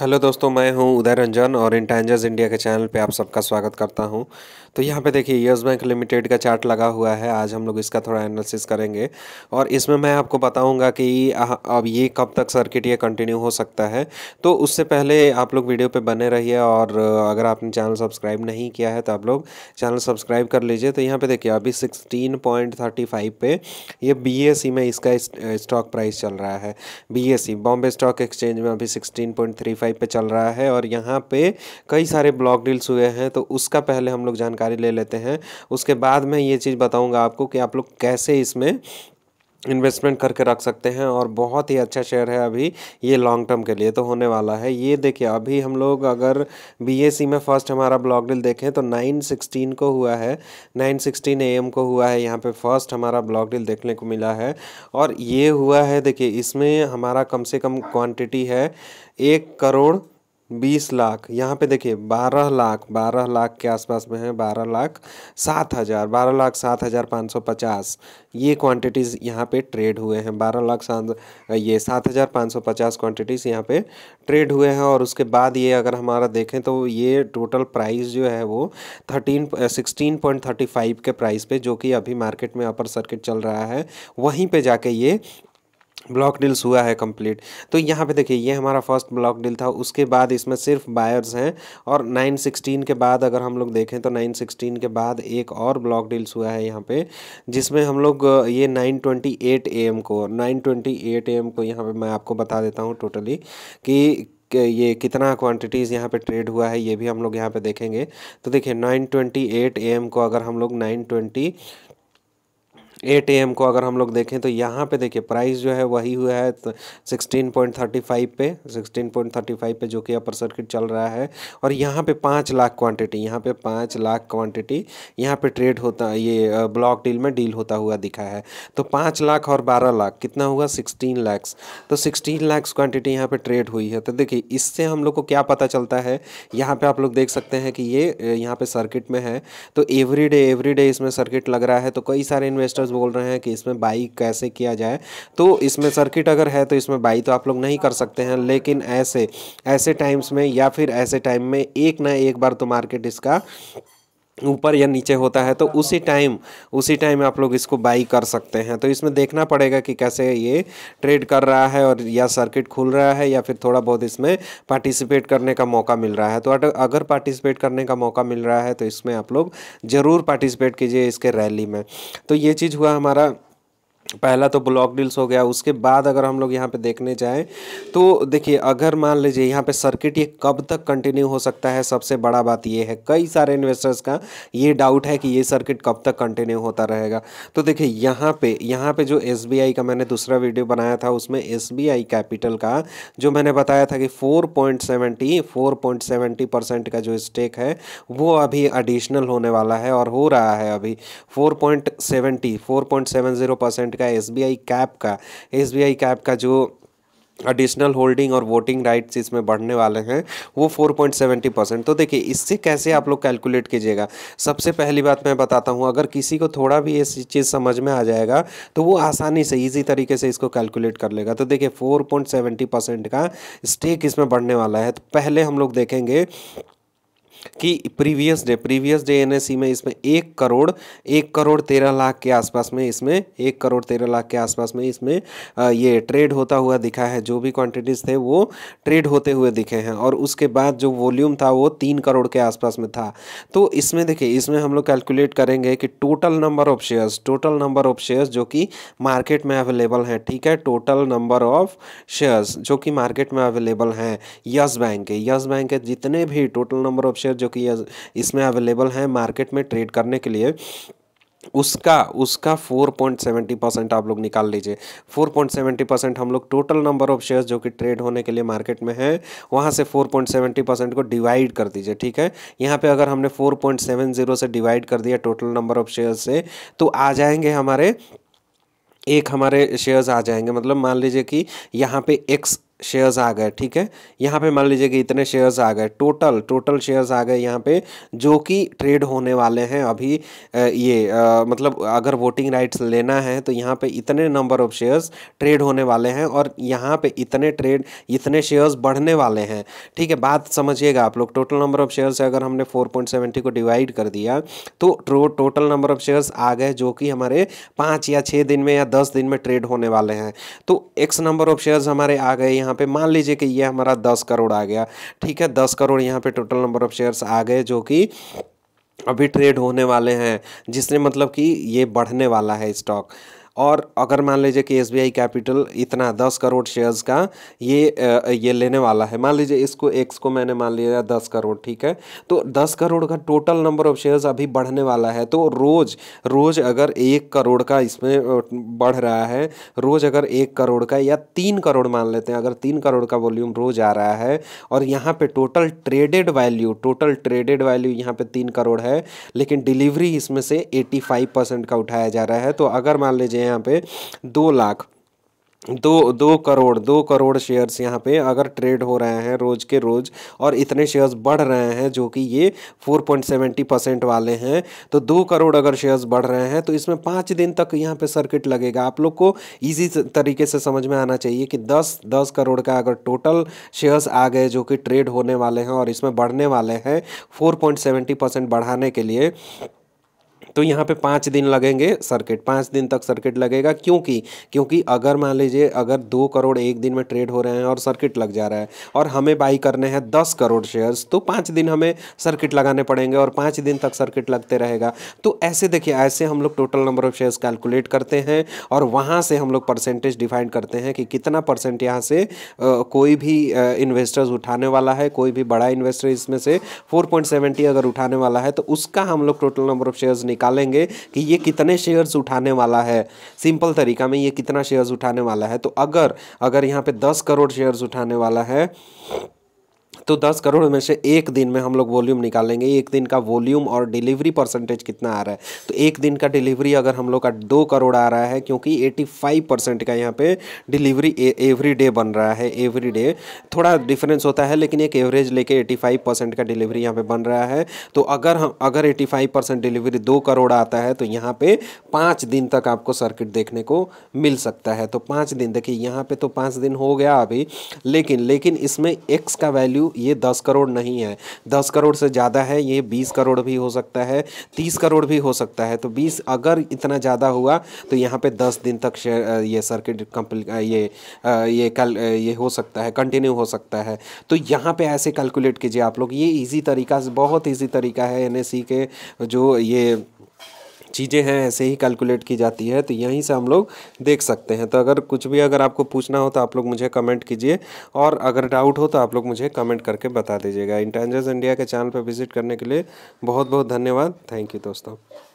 hello दोस्तों मैं हूं उदय रंजन और इंटेंजर्स इंडिया के चैनल पे आप सबका स्वागत करता हूं तो यहां पे देखिए यस बैंक लिमिटेड का चार्ट लगा हुआ है आज हम लोग इसका थोड़ा एनालिसिस करेंगे और इसमें मैं आपको बताऊंगा कि अब ये कब तक सर्किट ये कंटिन्यू हो सकता है तो उससे पहले आप लोग वीडियो पर बने रहिए और अगर आपने चैनल सब्सक्राइब नहीं किया है तो आप लोग चैनल सब्सक्राइब कर लीजिए तो यहाँ पर देखिए अभी सिक्सटीन पॉइंट थर्टी फाइव पे ये बी में इसका स्टॉक प्राइस चल रहा है बी बॉम्बे स्टॉक एक्सचेंज में अभी सिक्सटीन पॉइंट थ्री फाइव पे चल रहा है और यहाँ पे कई सारे ब्लॉक डील्स हुए हैं तो उसका पहले हम लोग जानकारी ले लेते हैं उसके बाद मैं ये चीज़ बताऊँगा आपको कि आप लोग कैसे इसमें इन्वेस्टमेंट करके रख सकते हैं और बहुत ही अच्छा शेयर है अभी ये लॉन्ग टर्म के लिए तो होने वाला है ये देखिए अभी हम लोग अगर बीएसई में फर्स्ट हमारा ब्लॉक डील देखें तो 916 को हुआ है 916 एएम को हुआ है यहाँ पे फर्स्ट हमारा ब्लॉक डील देखने को मिला है और ये हुआ है देखिए इसमें हमारा कम से कम क्वान्टिटी है एक करोड़ बीस लाख यहाँ पे देखिए बारह लाख बारह लाख के आसपास में है बारह लाख सात हज़ार बारह लाख सात हज़ार पाँच सौ पचास ये क्वांटिटीज़ यहाँ पे ट्रेड हुए हैं बारह लाख सात ये सात हज़ार पाँच सौ पचास क्वान्टिटीज़ यहाँ पे ट्रेड हुए हैं और उसके बाद ये अगर हमारा देखें तो ये टोटल प्राइस जो है वो thirteen sixteen point thirty five के प्राइस पे जो कि अभी मार्केट में अपर सर्किट चल रहा है वहीं पर जाके ये ब्लॉक डील्स हुआ है कंप्लीट तो यहाँ पे देखिए ये हमारा फर्स्ट ब्लॉक डील था उसके बाद इसमें सिर्फ बायर्स हैं और 916 के बाद अगर हम लोग देखें तो 916 के बाद एक और ब्लॉक डील्स हुआ है यहाँ पे जिसमें हम लोग ये 928 एम को 928 एम को यहाँ पे मैं आपको बता देता हूँ टोटली कि ये कितना क्वांटिटीज़ यहाँ पे ट्रेड हुआ है ये भी हम लोग यहाँ पे देखेंगे तो देखिए 928 एम को अगर हम लोग एटीएम को अगर हम लोग देखें तो यहाँ पे देखिए प्राइस जो है वही हुआ है सिक्सटीन पॉइंट थर्टी फाइव पे सिक्सटीन पॉइंट थर्टी फाइव पे जो कि अपर सर्किट चल रहा है और यहाँ पे पाँच लाख क्वांटिटी यहाँ पे पाँच लाख क्वांटिटी यहाँ पे ट्रेड होता ये ब्लॉक डील में डील होता हुआ दिखा है तो पाँच लाख और बारह लाख कितना हुआ सिक्सटीन लैक्स तो सिक्सटीन लैक्स क्वान्टिटी यहाँ पर ट्रेड हुई है तो देखिए इससे हम लोग को क्या पता चलता है यहाँ पर आप लोग देख सकते हैं कि ये यहाँ पर सर्किट में है तो एवरी डे एवरी डे इसमें सर्किट लग रहा है तो कई सारे इन्वेस्टर्स बोल रहे हैं कि इसमें बाई कैसे किया जाए तो इसमें सर्किट अगर है तो इसमें बाई तो आप लोग नहीं कर सकते हैं लेकिन ऐसे ऐसे टाइम्स में या फिर ऐसे टाइम में एक ना एक बार तो मार्केट इसका ऊपर या नीचे होता है तो उसी टाइम उसी टाइम आप लोग इसको बाई कर सकते हैं तो इसमें देखना पड़ेगा कि कैसे ये ट्रेड कर रहा है और या सर्किट खुल रहा है या फिर थोड़ा बहुत इसमें पार्टिसिपेट करने का मौका मिल रहा है तो अगर पार्टिसिपेट करने का मौका मिल रहा है तो इसमें आप लोग ज़रूर पार्टिसिपेट कीजिए इसके रैली में तो ये चीज़ हुआ हमारा पहला तो ब्लॉक डील्स हो गया उसके बाद अगर हम लोग यहाँ पे देखने जाएं तो देखिए अगर मान लीजिए यहाँ पे सर्किट ये कब तक कंटिन्यू हो सकता है सबसे बड़ा बात ये है कई सारे इन्वेस्टर्स का ये डाउट है कि ये सर्किट कब तक कंटिन्यू होता रहेगा तो देखिए यहाँ पे यहाँ पे जो एस का मैंने दूसरा वीडियो बनाया था उसमें एस कैपिटल का जो मैंने बताया था कि फोर पॉइंट परसेंट का जो स्टेक है वो अभी एडिशनल होने वाला है और हो रहा है अभी फोर पॉइंट परसेंट गवर्नमेंट का एस कैप का एस कैप का जो एडिशनल होल्डिंग और वोटिंग राइट्स इसमें बढ़ने वाले हैं वो 4.70 परसेंट तो देखिए इससे कैसे आप लोग कैलकुलेट कीजिएगा सबसे पहली बात मैं बताता हूँ अगर किसी को थोड़ा भी ये चीज़ समझ में आ जाएगा तो वो आसानी से इजी तरीके से इसको कैलकुलेट कर लेगा तो देखिए 4.70 परसेंट का स्टेक इसमें बढ़ने वाला है तो पहले हम लोग देखेंगे कि प्रीवियस डे प्रीवियस डे एन में इसमें एक करोड़ एक करोड़ तेरह लाख के आसपास में इसमें एक करोड़ तेरह लाख के आसपास में इसमें ये ट्रेड होता हुआ दिखा है जो भी क्वांटिटीज़ थे वो ट्रेड होते हुए दिखे हैं और उसके बाद जो वॉल्यूम था वो तीन करोड़ के आसपास में था तो इसमें देखिए इसमें हम लोग कैलकुलेट करेंगे कि total number of shares total number of shares जो कि मार्केट में अवेलेबल हैं ठीक है टोटल नंबर ऑफ शेयर्स जो कि मार्केट में अवेलेबल हैं यस बैंक के यस बैंक के जितने भी total number of share share जो कि इसमें अवेलेबल हैं मार्केट में ट्रेड करने के लिए उसका उसका फोर पॉइंट सेवेंटी परसेंट आप लोग निकाल लीजिए 4.70 परसेंट हम लोग टोटल नंबर ऑफ शेयर्स जो कि ट्रेड होने के लिए मार्केट में है वहाँ से फोर पॉइंट सेवेंटी परसेंट को डिवाइड कर दीजिए ठीक है यहाँ पे अगर हमने फोर पॉइंट सेवन जीरो से डिवाइड कर दिया टोटल नंबर ऑफ शेयर्स से तो आ जाएंगे हमारे एक हमारे शेयर्स आ जाएंगे मतलब मान लीजिए कि यहाँ पे एक्स शेयर्स आ गए ठीक है यहाँ पे मान लीजिए कि इतने शेयर्स आ गए टोटल टोटल शेयर्स आ गए यहाँ पे जो कि ट्रेड होने वाले हैं अभी ये आ, मतलब अगर वोटिंग राइट्स लेना है तो यहाँ पे इतने नंबर ऑफ शेयर्स ट्रेड होने वाले हैं और यहाँ पे इतने ट्रेड इतने शेयर्स बढ़ने वाले हैं ठीक है बात समझिएगा आप लोग टोटल नंबर ऑफ शेयर्स अगर हमने फोर को डिवाइड कर दिया तो टोटल नंबर ऑफ शेयर्स आ गए जो कि हमारे पाँच या छः दिन में या दस दिन में ट्रेड होने वाले हैं तो एक्स नंबर ऑफ शेयर्स हमारे आ गए यहाँ यहाँ पे मान लीजिए कि ये हमारा दस करोड़ आ गया ठीक है दस करोड़ यहाँ पे टोटल नंबर ऑफ शेयर्स आ गए जो कि अभी ट्रेड होने वाले हैं जिसने मतलब कि ये बढ़ने वाला है स्टॉक और अगर मान लीजिए कि एस कैपिटल इतना दस करोड़ शेयर्स का ये ये लेने वाला है मान लीजिए इसको एक्स को मैंने मान लिया दस करोड़ ठीक है तो दस करोड़ का टोटल नंबर ऑफ शेयर्स अभी बढ़ने वाला है तो रोज़ रोज़ अगर एक करोड़ का इसमें बढ़ रहा है रोज़ अगर एक करोड़ का या तीन करोड़ मान लेते हैं अगर तीन करोड़ का वॉल्यूम रोज़ आ रहा है और यहाँ पे total traded value total traded value यहाँ पे तीन करोड़ है लेकिन डिलीवरी इसमें से एटी फाइव परसेंट का उठाया जा रहा है तो अगर मान लीजिए हैं यहाँ पे दो लाख दो दो करोड़ दो करोड़ शेयर्स यहाँ पे अगर ट्रेड हो रहे हैं रोज़ के रोज़ और इतने शेयर्स बढ़ रहे हैं जो कि ये 4.70 परसेंट वाले हैं तो दो करोड़ अगर शेयर्स बढ़ रहे हैं तो इसमें पाँच दिन तक यहाँ पे सर्किट लगेगा आप लोग को इजी तरीके से समझ में आना चाहिए कि 10 10 करोड़ का अगर टोटल शेयर्स आ गए जो कि ट्रेड होने वाले हैं और इसमें बढ़ने वाले हैं फोर बढ़ाने के लिए तो यहाँ पे पाँच दिन लगेंगे सर्किट पाँच दिन तक सर्किट लगेगा क्योंकि क्योंकि अगर मान लीजिए अगर दो करोड़ एक दिन में ट्रेड हो रहे हैं और सर्किट लग जा रहा है और हमें बाई करने हैं दस करोड़ शेयर्स तो पाँच दिन हमें सर्किट लगाने पड़ेंगे और पाँच दिन तक सर्किट लगते रहेगा तो ऐसे देखिए ऐसे हम लोग total number of shares calculate करते हैं और वहाँ से हम लोग परसेंटेज डिफाइन करते हैं कि कितना परसेंट यहाँ से कोई भी इन्वेस्टर्स उठाने वाला है कोई भी बड़ा इन्वेस्टर इसमें से फोर अगर उठाने वाला है तो उसका हम लोग टोटल नंबर ऑफ शेयर्स निकाल निकालेंगे कि ये कितने शेयर्स उठाने वाला है सिंपल तरीका में ये कितना शेयर्स उठाने वाला है तो अगर अगर यहाँ पे दस करोड़ शेयर्स उठाने वाला है तो दस करोड़ में से एक दिन में हम लोग वॉल्यूम निकालेंगे एक दिन का वॉल्यूम और डिलीवरी परसेंटेज कितना आ रहा है तो एक दिन का डिलीवरी अगर हम लोग का दो करोड़ आ रहा है क्योंकि एटी फाइव परसेंट का यहाँ पे डिलीवरी एवरी डे बन रहा है एवरी डे थोड़ा डिफरेंस होता है लेकिन एक एवरेज लेके एटी फाइव परसेंट का डिलीवरी यहाँ पर बन रहा है तो अगर हम अगर एटी फाइव परसेंट डिलीवरी दो करोड़ आता है तो यहाँ पर पाँच दिन तक आपको सर्किट देखने को मिल सकता है तो पाँच दिन देखिए यहाँ पे तो पाँच दिन हो गया अभी लेकिन लेकिन इसमें एक्स का वैल्यू ये दस करोड़ नहीं है दस करोड़ से ज़्यादा है ये बीस करोड़ भी हो सकता है तीस करोड़ भी हो सकता है तो बीस अगर इतना ज़्यादा हुआ तो यहाँ पे दस दिन तक शेयर ये सर्किट कंपनी ये ये कल ये हो सकता है कंटिन्यू हो सकता है तो यहाँ पे ऐसे कैलकुलेट कीजिए आप लोग ये इजी तरीका बहुत इजी तरीका है एन के जो ये चीज़ें हैं ऐसे ही कैलकुलेट की जाती है तो यहीं से हम लोग देख सकते हैं तो अगर कुछ भी अगर आपको पूछना हो तो आप लोग मुझे कमेंट कीजिए और अगर डाउट हो तो आप लोग मुझे कमेंट करके बता दीजिएगा इंटेलिजेंस इंडिया के चैनल पर विजिट करने के लिए बहुत बहुत धन्यवाद थैंक यू दोस्तों